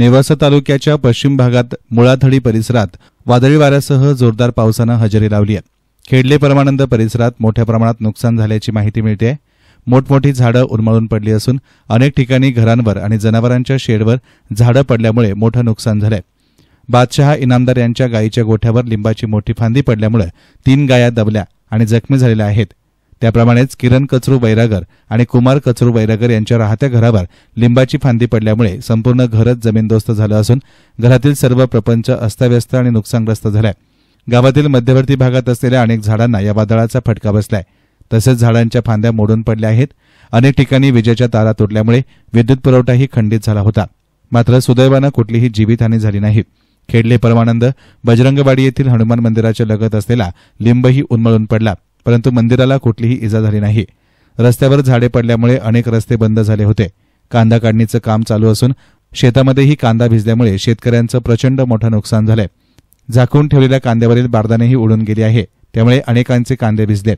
नेवासा तालुक्याच्या पश्चिम भागात मुळाथडी परिसरात वादळी वाऱ्यासह जोरदार पावसानं हजेरी लावली आहे खेडले परमानंद परिसरात मोठ्या प्रमाणात नुकसान झाल्याची माहिती मिळते मोठमोठी झाडं उन्मळून पडली असून अनेक ठिकाणी घरांवर आणि जनावरांच्या शेडवर झाडं पडल्यामुळे मोठं नुकसान झालंय बादशहा इनामदार यांच्या गायीच्या गोठ्यावर लिंबाची मोठी फांदी पडल्यामुळे तीन गाया दबल्या आणि जखमी झालेल्या आहेत त्याप्रमाणेच किरण कचरू बैरागर आणि कुमार कचरू बैरागर यांच्या राहत्या घरावर लिंबाची फांदी पडल्यामुळे संपूर्ण घरच जमीनदोस्त झालं असून घरातील सर्व प्रपंच अस्ताव्यस्त आणि नुकसानग्रस्त झालाय गावातील मध्यवर्ती भागात असलेल्या अनेक झाडांना या वादळाचा फटका बसलाय तसंच झाडांच्या फांद्या मोडून पडल्या आहेत अनेक ठिकाणी विजेच्या तारा तुटल्यामुळे विद्युत पुरवठाही खंडित झाला होता मात्र सुदैवानं कुठलीही जीवितहानी झाली नाही खेडले परमानंद बजरंगवाडी येथील हनुमान मंदिराच्या लगत असलेला लिंबही उन्मळून पडला परंतु मंदिराला कुठलीही इजा झाली नाही रस्त्यावर झाडे पडल्यामुळे अनेक रस्ते बंद झाले होते कांदा काढणीचं काम चालू असून शेतामध्येही कांदा भिजल्यामुळे शेतकऱ्यांचं प्रचंड मोठं नुकसान झालंय झाकून ठेवलेल्या कांद्यावरील बारदानेही उडून गेली आहे त्यामुळे अनेकांचे कांदे भिजले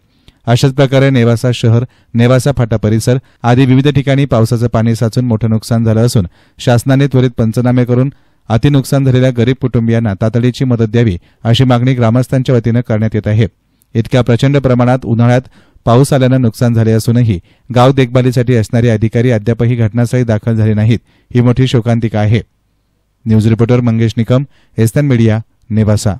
अशाच प्रकारे नेवासा शहर नेवासा फाटा परिसर आदी विविध ठिकाणी पावसाचं पाणी साचून मोठं नुकसान झालं असून शासनाने त्वरित पंचनामे करून अतिनुकसान झालेल्या गरीब कुटुंबियांना तातडीची मदत द्यावी अशी मागणी ग्रामस्थांच्या वतीनं करण्यात येत आहे इतक्या प्रचंड प्रमाणात उन्हाळ्यात पाऊस आल्यानं नुकसान झाले असूनही गाव देखभालीसाठी असणारे अधिकारी अद्यापही घटनास्थळी दाखल झाले नाहीत ही मोठी शोकांतिका आहे न्यूज रिपोर्टर मंगेश निकम एस्तन मीडिया नेवासा